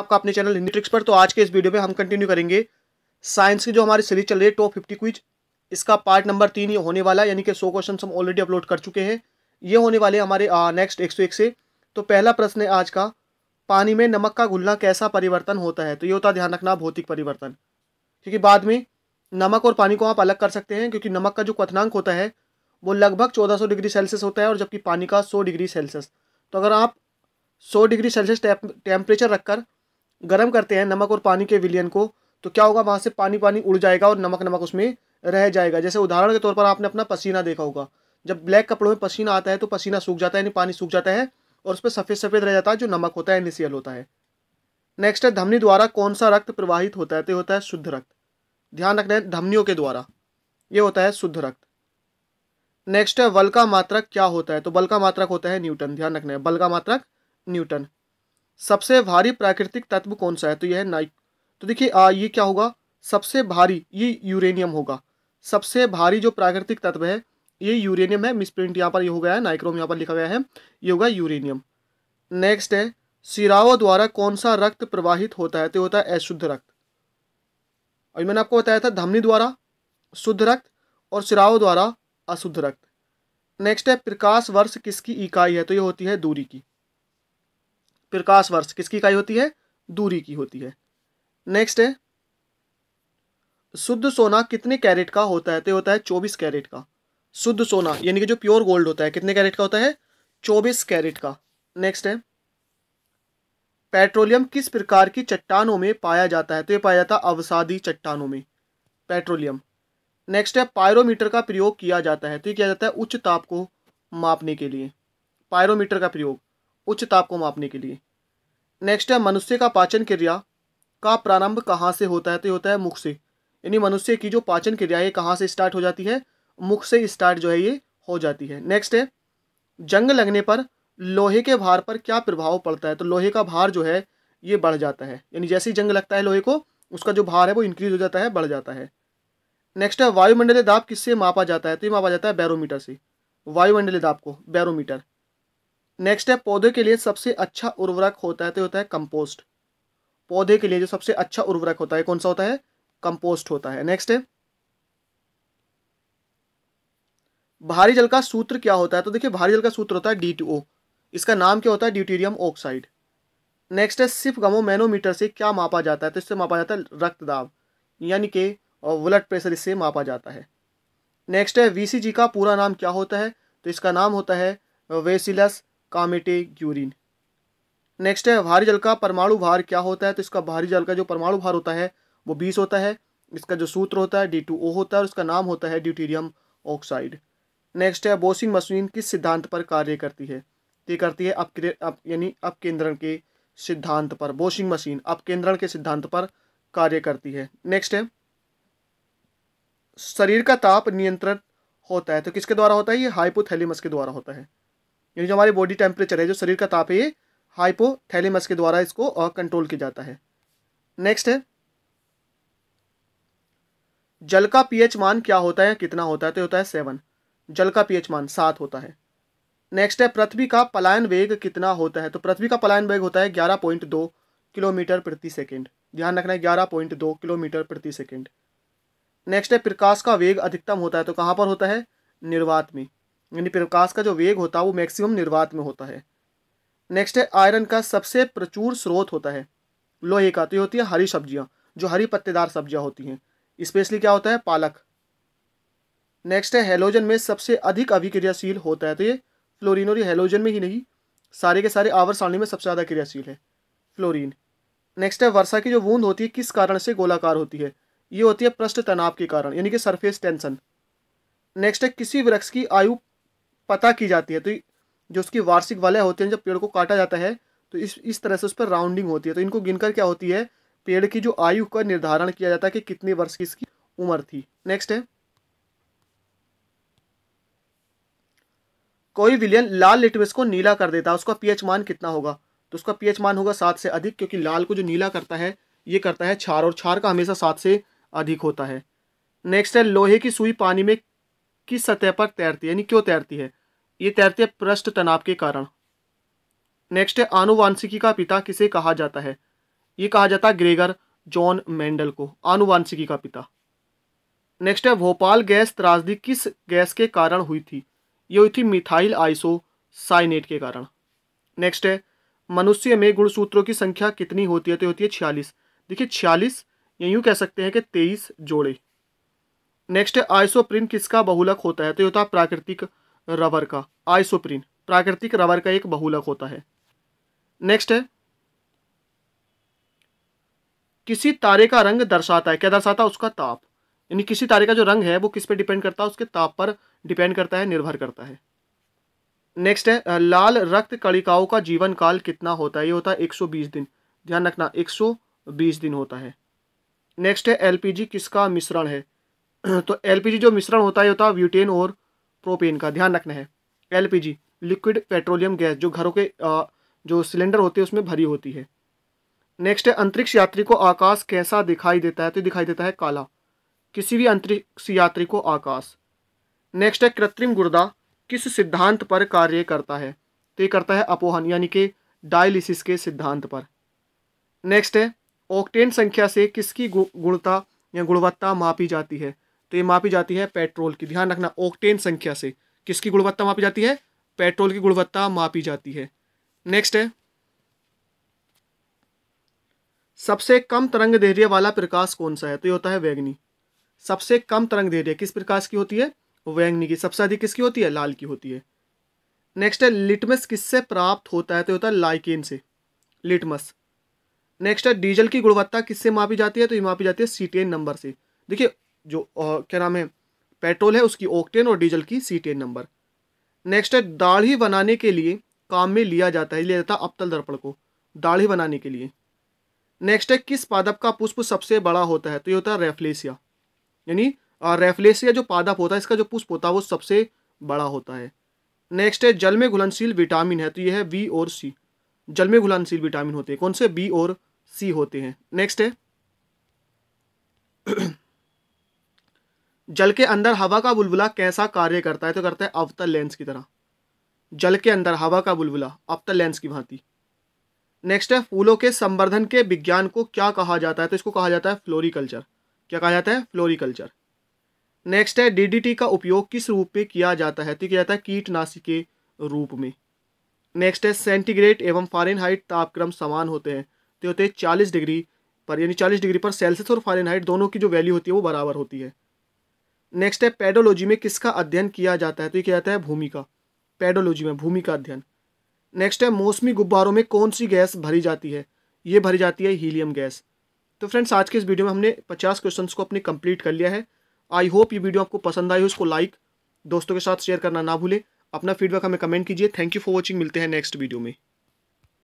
आपका अपने channel Hindi tricks पर तो आज के इस वीडियो में हम कंटिन्यू करेंगे साइंस की जो हमारी सीरीज चल रही है टॉप फिफ्टी क्विज इसका पार्ट नंबर तीन ये होने वाला है यानी कि सौ क्वेश्चन हम ऑलरेडी अपलोड कर चुके हैं ये होने वाले हमारे नेक्स्ट एक सौ एक से तो पहला प्रश्न है आज का पानी में नमक का घुलना कैसा परिवर्तन होता है तो ये होता है ध्यान रखना भौतिक परिवर्तन क्योंकि बाद में नमक और पानी को आप अलग कर सकते हैं क्योंकि नमक का जो क्वनांक होता है वो लगभग सौ डिग्री सेल्सियस होता है और जबकि पानी का सौ डिग्री सेल्सियस तो अगर आप सौ डिग्री सेल्सियस टेम्परेचर रखकर गर्म करते हैं नमक और पानी के विलियन को तो क्या होगा वहाँ से पानी पानी उड़ जाएगा और नमक नमक उसमें रह जाएगा जैसे उदाहरण के तौर पर आपने अपना पसीना देखा होगा जब ब्लैक कपड़ों में पसीना आता है तो पसीना सूख जाता है यानी पानी सूख जाता है और उस पर सफ़ेद सफ़ेद रह जाता है जो नमक होता है एन होता है नेक्स्ट है धमनी द्वारा कौन सा रक्त प्रवाहित होता है तो होता है शुद्ध रक्त ध्यान रखना है धमनियों के द्वारा ये होता है शुद्ध रक्त नेक्स्ट है बल का मात्रक क्या होता है तो बल का मात्रक होता है न्यूटन ध्यान रखना है बल का मात्रक न्यूटन सबसे भारी प्राकृतिक तत्व कौन सा है तो यह है नाइट तो देखिए ये क्या होगा सबसे भारी ये यूरेनियम होगा सबसे भारी जो प्राकृतिक तत्व है ये यूरेनियम है मिसप्रिंट यहाँ पर ये हो गया है नाइक्रोम यहाँ पर लिखा गया है ये होगा यूरेनियम नेक्स्ट है सिराओ द्वारा कौन सा रक्त प्रवाहित होता है तो होता है अशुद्ध रक्त और मैंने आपको बताया था धमनी द्वारा शुद्ध रक्त और सिराओ द्वारा अशुद्ध रक्त नेक्स्ट है प्रकाश वर्ष किसकी इकाई है तो ये होती है दूरी की प्रकाश वर्ष किसकी इकाई होती है दूरी की होती है नेक्स्ट है शुद्ध सोना कितने कैरेट का होता है तो होता है चौबीस कैरेट का शुद्ध सोना यानी कि जो प्योर गोल्ड होता है कितने कैरेट का होता है चौबीस कैरेट का नेक्स्ट है पेट्रोलियम किस प्रकार की चट्टानों में पाया जाता है तो ये पाया जाता है अवसादी चट्टानों में पेट्रोलियम नेक्स्ट है पायरोमीटर का प्रयोग किया जाता है तो ये किया जाता है उच्च ताप को मापने के लिए पायरोमीटर का प्रयोग उच्च ताप को मापने के लिए नेक्स्ट है मनुष्य का पाचन क्रिया का प्रारंभ कहाँ से होता है तो होता है मुख से यानी मनुष्य की जो पाचन क्रिया है कहाँ से स्टार्ट हो जाती है मुख से स्टार्ट जो है ये हो जाती है नेक्स्ट है जंग लगने पर लोहे के भार पर क्या प्रभाव पड़ता है तो लोहे का भार जो है ये बढ़ जाता है यानी जैसे ही जंग लगता है लोहे को उसका जो भार है वो इंक्रीज हो जाता है बढ़ जाता है नेक्स्ट है वायुमंडलीय दाब किससे मापा जाता है तो ये मापा जाता है बैरोमीटर से वायुमंडलीय दाब को बैरोमीटर नेक्स्ट है पौधे के लिए सबसे अच्छा उर्वरक होता है तो होता है कंपोस्ट पौधे के लिए जो सबसे अच्छा उर्वरक होता है कौन सा होता है कंपोस्ट होता है नेक्स्ट है भारी जल का सूत्र क्या होता है तो देखिए भारी जल का सूत्र होता है डी इसका नाम क्या होता है ड्यूटीरियम ऑक्साइड नेक्स्ट है सिर्फ गमो मैनोमीटर से क्या मापा जाता है तो इससे मापा जाता है रक्त दाब यानी कि ब्लड प्रेशर इससे मापा जाता है नेक्स्ट है वीसीजी का पूरा नाम क्या होता है तो इसका नाम होता है वेसिलस कामेटे क्यूरिन नेक्स्ट है भारी जल का परमाणु भार क्या होता है तो इसका भारी जल का जो परमाणु भार होता है वो बीस होता है इसका जो सूत्र होता है डी टू ओ होता है और इसका नाम होता है ड्यूटीरियम ऑक्साइड नेक्स्ट है बोसिंग मशीन किस सिद्धांत पर कार्य करती है तो ये करती है अपके अप यानी अपकेंद्रण के सिद्धांत पर बोसिंग मशीन अपकेंद्रण के सिद्धांत पर कार्य करती है नेक्स्ट है शरीर का ताप नियंत्रण होता है तो किसके द्वारा होता है ये हाइपोथैलेमस के द्वारा होता है यानी जो हमारी बॉडी टेम्परेचर है जो शरीर का ताप है ये हाइपोथैलेमस के द्वारा इसको कंट्रोल किया जाता है नेक्स्ट है जल का पीएच मान क्या होता है कितना होता है तो होता है सेवन जल का पीएच मान सात होता है नेक्स्ट है पृथ्वी का पलायन वेग कितना होता है तो पृथ्वी का पलायन वेग होता है ग्यारह पॉइंट दो किलोमीटर प्रति सेकेंड ध्यान रखना है ग्यारह पॉइंट दो किलोमीटर प्रति सेकेंड नेक्स्ट है प्रकाश का वेग अधिकतम होता है तो कहाँ पर होता है निर्वात में यानी प्रकाश का जो वेग होता है वो मैक्सिमम निर्वात में होता है नेक्स्ट है आयरन का सबसे प्रचुर स्रोत होता है लोहे का तो ये होती है हरी सब्जियाँ जो हरी पत्तेदार सब्जियाँ होती हैं स्पेशली क्या होता है पालक नेक्स्ट है हेलोजन में सबसे अधिक अभिक्रियाशील होता है तो ये फ्लोरिन और ये हेलोजन में ही नहीं सारे के सारे आवर सारणी में सबसे ज़्यादा क्रियाशील है फ्लोरीन नेक्स्ट है वर्षा की जो बूंद होती है किस कारण से गोलाकार होती है ये होती है पृष्ठ तनाव के कारण यानी कि सरफेस टेंशन नेक्स्ट है किसी वृक्ष की आयु पता की जाती है तो जो उसकी वार्षिक वाले होते हैं जब पेड़ को काटा जाता है तो इस इस तरह से उस पर राउंडिंग होती है तो इनको गिनकर क्या होती है पेड़ की जो आयु का निर्धारण किया जाता है कि कितने वर्ष की इसकी उम्र थी नेक्स्ट है कोई विलियन लाल लिटमिस को नीला कर देता है उसका पीएच मान कितना होगा तो उसका पीएच मान होगा सात से अधिक क्योंकि लाल को जो नीला करता है ये करता है छार और छार का हमेशा सात से अधिक होता है नेक्स्ट है लोहे की सुई पानी में किस सतह पर तैरती है यानी क्यों तैरती है ये तैरती है पृष्ठ तनाव के कारण नेक्स्ट है आनुवांशिकी का पिता किसे कहा जाता है ये कहा जाता है ग्रेगर जॉन मेंडल को आनुवांशिकी का पिता नेक्स्ट है भोपाल गैस त्रासदी किस गैस के कारण हुई थी ये हुई थी मिथाइल आइसो साइनेट के कारण नेक्स्ट है मनुष्य में गुणसूत्रों की संख्या कितनी होती है तो होती है छियालीस देखिए छियालीस या यूँ कह सकते हैं कि तेईस जोड़े नेक्स्ट है आइसोप्रिन किसका बहुलक होता है तो ये होता है प्राकृतिक रबर का आइसोप्रिन प्राकृतिक रबर का एक बहुलक होता है नेक्स्ट है किसी तारे का रंग दर्शाता है क्या दर्शाता है उसका ताप यानी किसी तारे का जो रंग है वो किस पर डिपेंड करता है उसके ताप पर डिपेंड करता है निर्भर करता है नेक्स्ट है लाल रक्त कणिकाओं का जीवन काल कितना होता है ये होता है एक दिन ध्यान रखना एक दिन होता है नेक्स्ट है एलपीजी किसका मिश्रण है तो एलपीजी जो मिश्रण होता है होता है ब्यूटेन और प्रोपेन का ध्यान रखना है एलपीजी लिक्विड पेट्रोलियम गैस जो घरों के जो सिलेंडर होते हैं उसमें भरी होती है नेक्स्ट है अंतरिक्ष यात्री को आकाश कैसा दिखाई देता है तो दिखाई देता है काला किसी भी अंतरिक्ष यात्री को आकाश नेक्स्ट है कृत्रिम गुर्दा किस सिद्धांत पर कार्य करता है तो ये करता है अपोहन यानी कि डायलिसिस के सिद्धांत पर नेक्स्ट है ऑक्टेन संख्या से किसकी गुणता या गुणवत्ता मापी जाती है तो ये मापी जाती है पेट्रोल की ध्यान रखना ओक्टेन संख्या से किसकी गुणवत्ता मापी जाती है पेट्रोल की गुणवत्ता मापी जाती है नेक्स्ट है सबसे कम तरंग धैर्य वाला प्रकाश कौन सा है तो ये होता है वैग्नि सबसे कम तरंग धैर्य किस प्रकाश की होती है वैग्नि की सबसे अधिक किसकी होती है लाल की होती है नेक्स्ट है लिटमस किससे प्राप्त होता है तो होता है लाइकेन से लिटमस नेक्स्ट है डीजल की गुणवत्ता किससे मापी जाती है तो ये मापी जाती है सीटेन नंबर से देखिए जो क्या नाम है पेट्रोल है उसकी ओक्टेन और डीजल की टेन नंबर नेक्स्ट है दाढ़ी बनाने के लिए काम में लिया जाता है लिया जाता है अबतल दर्पण को दाढ़ी बनाने के लिए नेक्स्ट है किस पादप का पुष्प सबसे बड़ा होता है तो ये होता है रेफलेसिया यानी रेफलेसिया जो पादप होता है इसका जो पुष्प होता है वो सबसे बड़ा होता है नेक्स्ट है जल में घुलनशील विटामिन है तो ये है बी और सी जल में घुलनशील विटामिन होते हैं कौन से बी और सी होते हैं नेक्स्ट है जल के अंदर हवा का बुलबुला कैसा कार्य करता है तो करता है अवतल लेंस की तरह जल के अंदर हवा का बुलबुला अवतल लेंस की भांति नेक्स्ट है फूलों के संवर्धन के विज्ञान को क्या कहा जाता है तो इसको कहा जाता है फ्लोरिकल्चर क्या कहा जाता है फ्लोरिकल्चर नेक्स्ट है डीडीटी का उपयोग किस रूप में किया जाता है तो किया जाता है कीटनाशी के रूप में नेक्स्ट है सेंटीग्रेड एवं फारेनहाइट तापक्रम समान होते हैं तो होते हैं चालीस डिग्री पर यानी चालीस डिग्री पर सेल्सियस और फारेनहाइट दोनों की जो वैल्यू होती है वो बराबर होती है नेक्स्ट है पेडोलॉजी में किसका अध्ययन किया जाता है तो ये किया जाता है भूमि का पेडोलॉजी में भूमि का अध्ययन नेक्स्ट है मौसमी गुब्बारों में कौन सी गैस भरी जाती है ये भरी जाती है हीलियम गैस तो फ्रेंड्स आज के इस वीडियो में हमने पचास क्वेश्चन को अपने कंप्लीट कर लिया है आई होप ये वीडियो आपको पसंद आई हो इसको लाइक दोस्तों के साथ शेयर करना ना भूलें अपना फीडबैक हमें कमेंट कीजिए थैंक यू फॉर वॉचिंग मिलते हैं नेक्स्ट वीडियो में